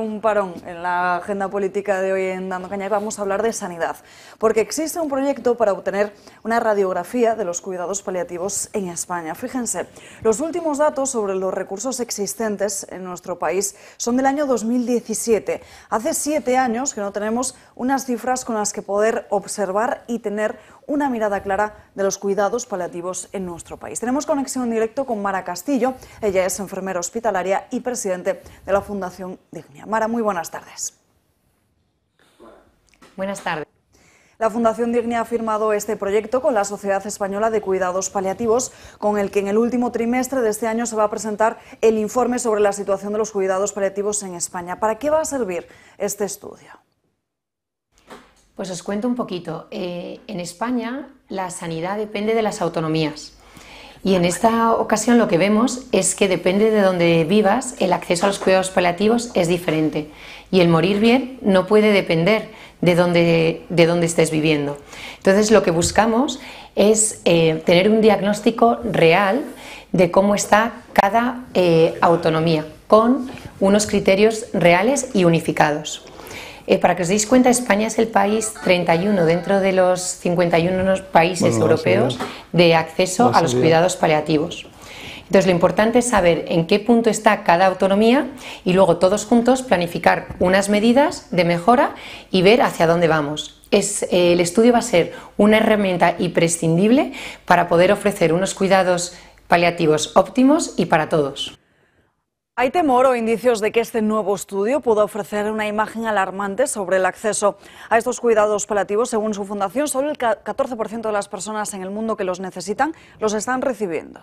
un parón en la agenda política de hoy en Dando Caña vamos a hablar de sanidad, porque existe un proyecto para obtener una radiografía de los cuidados paliativos en España. Fíjense, los últimos datos sobre los recursos existentes en nuestro país son del año 2017. Hace siete años que no tenemos unas cifras con las que poder observar y tener una mirada clara de los cuidados paliativos en nuestro país. Tenemos conexión directo con Mara Castillo. Ella es enfermera hospitalaria y presidente de la Fundación Dignia. Mara, muy buenas tardes. Buenas tardes. La Fundación Dignia ha firmado este proyecto con la Sociedad Española de Cuidados Paliativos, con el que en el último trimestre de este año se va a presentar el informe sobre la situación de los cuidados paliativos en España. ¿Para qué va a servir este estudio? Pues os cuento un poquito. Eh, en España la sanidad depende de las autonomías. Y en esta ocasión lo que vemos es que depende de donde vivas, el acceso a los cuidados paliativos es diferente. Y el morir bien no puede depender de dónde de estés viviendo. Entonces lo que buscamos es eh, tener un diagnóstico real de cómo está cada eh, autonomía, con unos criterios reales y unificados. Eh, para que os deis cuenta, España es el país 31 dentro de los 51 países europeos de acceso a, los cuidados paliativos. Entonces, lo importante es saber en qué punto está cada autonomía y luego todos juntos planificar unas medidas de mejora y ver hacia dónde vamos. Eh, el estudio va a ser una herramienta imprescindible para poder ofrecer unos cuidados paliativos óptimos y para todos. Hay temor o indicios de que este nuevo estudio pueda ofrecer una imagen alarmante sobre el acceso a estos cuidados palativos. Según su fundación, solo el 14% de las personas en el mundo que los necesitan los están recibiendo.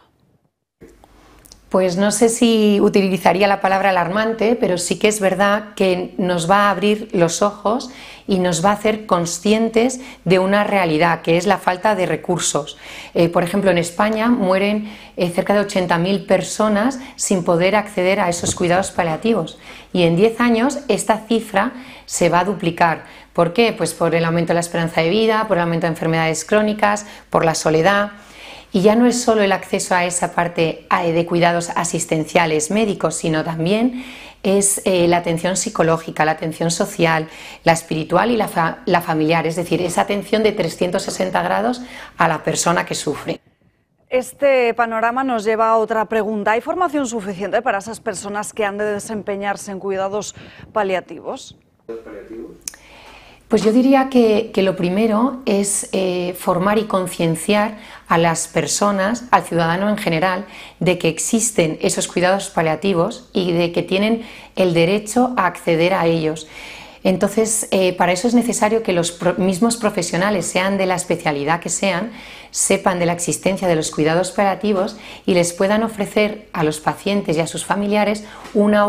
Pues no sé si utilizaría la palabra alarmante, pero sí que es verdad que nos va a abrir los ojos y nos va a hacer conscientes de una realidad, que es la falta de recursos. Eh, por ejemplo, en España mueren eh, cerca de 80.000 personas sin poder acceder a esos cuidados paliativos. Y en 10 años esta cifra se va a duplicar. ¿Por qué? Pues por el aumento de la esperanza de vida, por el aumento de enfermedades crónicas, por la soledad. Y ya no es solo el acceso a esa parte eh, de cuidados asistenciales médicos, sino también es eh, la atención psicológica, la atención social, la espiritual y la, la familiar, es decir, esa atención de 360 grados a la persona que sufre. Este panorama nos lleva a otra pregunta. ¿Hay formación suficiente para esas personas que han de desempeñarse en cuidados paliativos? Pues yo diría que, lo primero es eh, formar y concienciar a las personas, al ciudadano en general, de que existen esos cuidados paliativos y de que tienen el derecho a acceder a ellos. Entonces, eh, para eso es necesario que los mismos profesionales, sean de la especialidad que sean, sepan de la existencia de los cuidados paliativos y les puedan ofrecer a los pacientes y a sus familiares una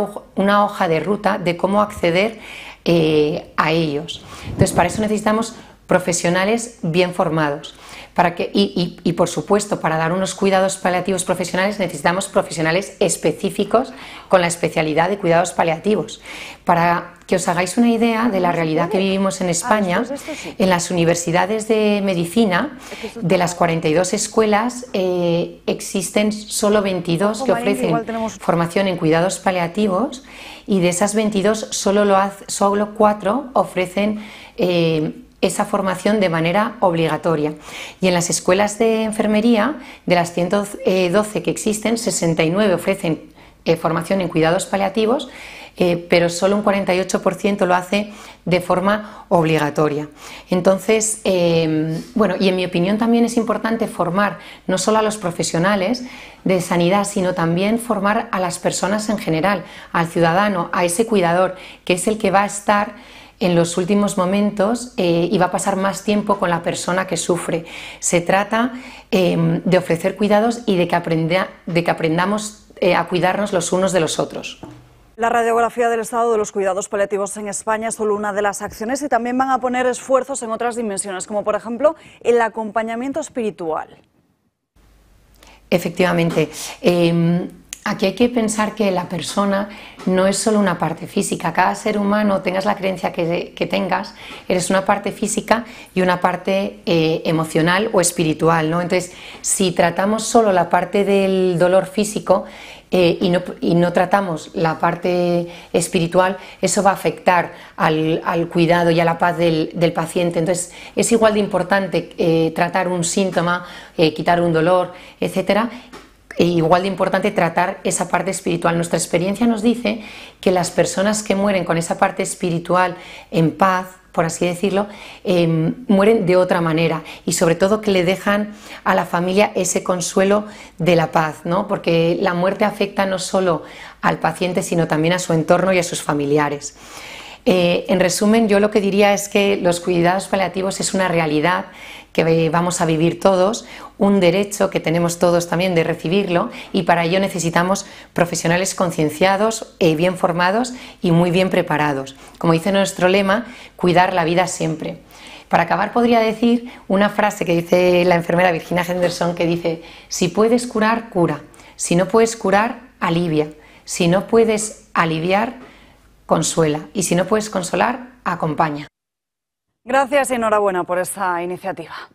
hoja de ruta de cómo acceder eh, a ellos. Entonces, para eso necesitamos profesionales bien formados. Para que, y, y, y, por supuesto, para dar unos cuidados paliativos profesionales necesitamos profesionales específicos con la especialidad de cuidados paliativos. Para que os hagáis una idea de la realidad que vivimos en ah, España, pues en las universidades de medicina, de las 42 escuelas, eh, existen solo 22 que ofrecen formación en cuidados paliativos y de esas 22 solo, lo hace, solo 4 ofrecen... Eh, esa formación de manera obligatoria. Y en las escuelas de enfermería, de las 112 que existen, 69 ofrecen eh, formación en cuidados paliativos, eh, pero solo un 48% lo hace de forma obligatoria. Entonces, em, bueno, y en mi opinión también es importante formar no solo a los profesionales de sanidad, sino también formar a las personas en general, al ciudadano, a ese cuidador, que es el que va a estar en los últimos momentos eh, y va a pasar más tiempo con la persona que sufre. Se trata em, de ofrecer cuidados y de que, aprenda, de que aprendamos eh, a cuidarnos los unos de los otros. La radiografía del estado de los cuidados paliativos en España es solo una de las acciones y también van a poner esfuerzos en otras dimensiones, como por ejemplo el acompañamiento espiritual. Efectivamente. Em, Aquí hay que pensar que la persona no es solo una parte física. Cada ser humano, tengas la creencia que, tengas, eres una parte física y una parte eh, emocional o espiritual. ¿no? Entonces, si tratamos solo la parte del dolor físico eh, y, no, tratamos la parte espiritual, eso va a afectar al, cuidado y a la paz del, paciente. Entonces, es igual de importante eh, tratar un síntoma, quitar un dolor, etcétera, e igual de importante tratar esa parte espiritual. Nuestra experiencia nos dice que las personas que mueren con esa parte espiritual en paz, por así decirlo, em, mueren de otra manera y sobre todo que le dejan a la familia ese consuelo de la paz, ¿no? porque la muerte afecta no solo al paciente, sino también a su entorno y a sus familiares. Eh, en resumen, yo lo que diría es que los cuidados paliativos es una realidad que eh, vamos a vivir todos, un derecho que tenemos todos también de recibirlo y para ello necesitamos profesionales concienciados, eh, bien formados y muy bien preparados. Como dice nuestro lema, cuidar la vida siempre. Para acabar podría decir una frase que dice la enfermera Virginia Henderson que dice, si puedes curar, cura. Si no puedes curar, alivia. Si no puedes aliviar, consuela y si no puedes consolar, acompaña. Gracias y enhorabuena por esta iniciativa.